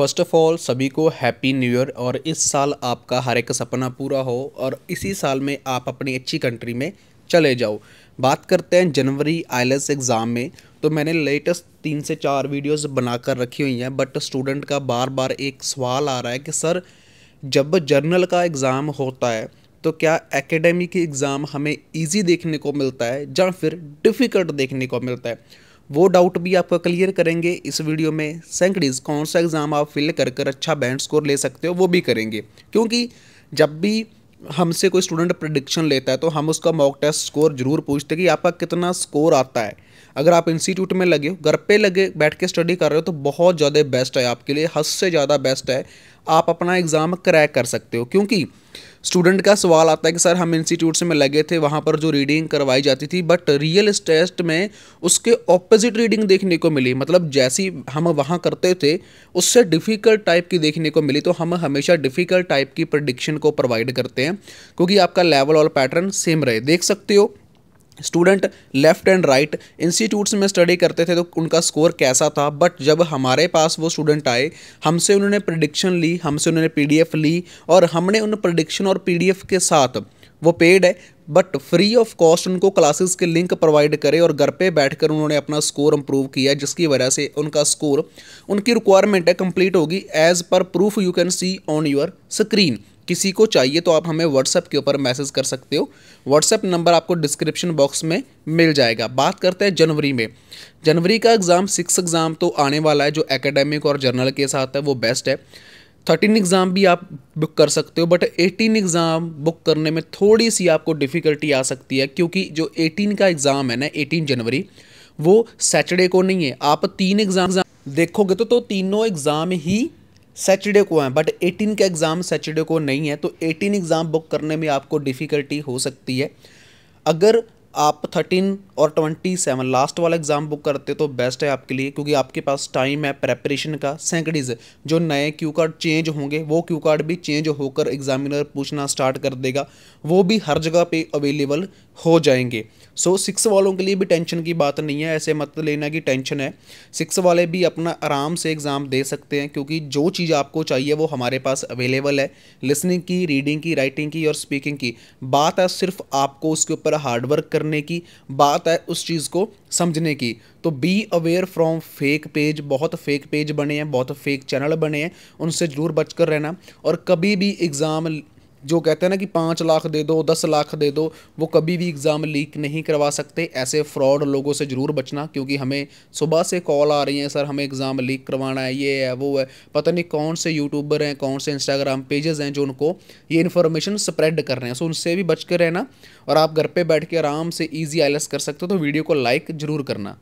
first of all सभी को happy new year और इस साल आपका हर एक सपना पूरा हो और इसी साल में आप अपनी अच्छी कंट्री में चले जाओ बात करते हैं जनवरी आईलेट्स एग्ज़ाम में तो मैंने लेटेस्ट तीन से चार वीडियोस बनाकर रखी हुई हैं बट स्टूडेंट का बार बार एक सवाल आ रहा है कि सर जब जर्नल का एग्ज़ाम होता है तो क्या एकेडमी की एग्ज़ाम हमें ईजी देखने को मिलता है या फिर डिफ़िकल्ट देखने को मिलता है वो डाउट भी आपका क्लियर करेंगे इस वीडियो में सेंकड़ीज कौन सा एग्ज़ाम आप फिल कर कर अच्छा बैंड स्कोर ले सकते हो वो भी करेंगे क्योंकि जब भी हमसे कोई स्टूडेंट प्रडिक्शन लेता है तो हम उसका मॉक टेस्ट स्कोर जरूर पूछते हैं कि आपका कितना स्कोर आता है अगर आप इंस्टीट्यूट में लगे हो घर पे लगे बैठ के स्टडी कर रहे हो तो बहुत ज़्यादा बेस्ट है आपके लिए हद से ज़्यादा बेस्ट है आप अपना एग्ज़ाम क्रैक कर सकते हो क्योंकि स्टूडेंट का सवाल आता है कि सर हम इंस्टीट्यूट से में लगे थे वहाँ पर जो रीडिंग करवाई जाती थी बट रियल टेस्ट में उसके ऑपोजिट रीडिंग देखने को मिली मतलब जैसी हम वहाँ करते थे उससे डिफ़िकल्ट टाइप की देखने को मिली तो हम हमेशा डिफ़िकल्ट टाइप की प्रडिक्शन को प्रोवाइड करते हैं क्योंकि आपका लेवल और पैटर्न सेम रहे देख सकते हो student left and right institutes में स्टडी करते थे तो उनका स्कोर कैसा था बट जब हमारे पास वो स्टूडेंट आए हमसे उन्होंने प्रडिक्शन ली हमसे उन्होंने पी ली और हमने उन प्रडिक्शन और पी के साथ वो पेड है बट फ्री ऑफ कॉस्ट उनको क्लासेस के लिंक प्रोवाइड करे और घर पे बैठकर उन्होंने अपना स्कोर इम्प्रूव किया जिसकी वजह से उनका स्कोर उनकी रिक्वायरमेंट है कंप्लीट होगी as per proof you can see on your screen किसी को चाहिए तो आप हमें व्हाट्सएप के ऊपर मैसेज कर सकते हो व्हाट्सएप नंबर आपको डिस्क्रिप्शन बॉक्स में मिल जाएगा बात करते हैं जनवरी में जनवरी का एग्ज़ाम सिक्स एग्ज़ाम तो आने वाला है जो एकेडमिक और जर्नल के साथ है वो बेस्ट है थर्टीन एग्ज़ाम भी आप बुक कर सकते हो बट एटीन एग्ज़ाम बुक करने में थोड़ी सी आपको डिफ़िकल्टी आ सकती है क्योंकि जो एटीन का एग्ज़ाम है ना एटीन जनवरी वो सैटरडे को नहीं है आप तीन एग्ज़ाम देखोगे तो, तो तीनों एग्ज़ाम ही सैटरडे को हैं बट एटीन का एग्ज़ाम सैटरडे को नहीं है तो एटीन एग्ज़ाम बुक करने में आपको डिफ़िकल्टी हो सकती है अगर आप थर्टीन और ट्वेंटी सेवन लास्ट वाला एग्ज़ाम बुक करते तो बेस्ट है आपके लिए क्योंकि आपके पास टाइम है प्रेपरेशन का सैकड़ीज़ जो नए क्यू कार्ड चेंज होंगे वो क्यू कार्ड भी चेंज होकर एग्ज़ामिनर पूछना स्टार्ट कर देगा वो भी हर जगह पे अवेलेबल हो जाएंगे सो सिक्स वालों के लिए भी टेंशन की बात नहीं है ऐसे मत लेना कि टेंशन है सिक्स वाले भी अपना आराम से एग्ज़ाम दे सकते हैं क्योंकि जो चीज़ आपको चाहिए वो हमारे पास अवेलेबल है लिसनिंग की रीडिंग की राइटिंग की और स्पीकिंग की बात है सिर्फ आपको उसके ऊपर हार्डवर्क करने की बात है उस चीज़ को समझने की तो be aware from fake page बहुत फेक पेज बने हैं बहुत फेक चैनल बने हैं उनसे ज़रूर बचकर रहना और कभी भी एग्ज़ाम जो कहते हैं ना कि पाँच लाख दे दो दस लाख दे दो वो कभी भी एग्ज़ाम लीक नहीं करवा सकते ऐसे फ्रॉड लोगों से ज़रूर बचना क्योंकि हमें सुबह से कॉल आ रही हैं सर हमें एग्ज़ाम लीक करवाना है ये है वो है पता नहीं कौन से यूट्यूबर हैं कौन से इंस्टाग्राम पेजेस हैं जो उनको ये इन्फॉर्मेशन स्प्रेड कर रहे हैं सो उनसे भी बच कर रहना और आप घर पर बैठ के आराम से ईजी आइलस कर सकते हो तो वीडियो को लाइक ज़रूर करना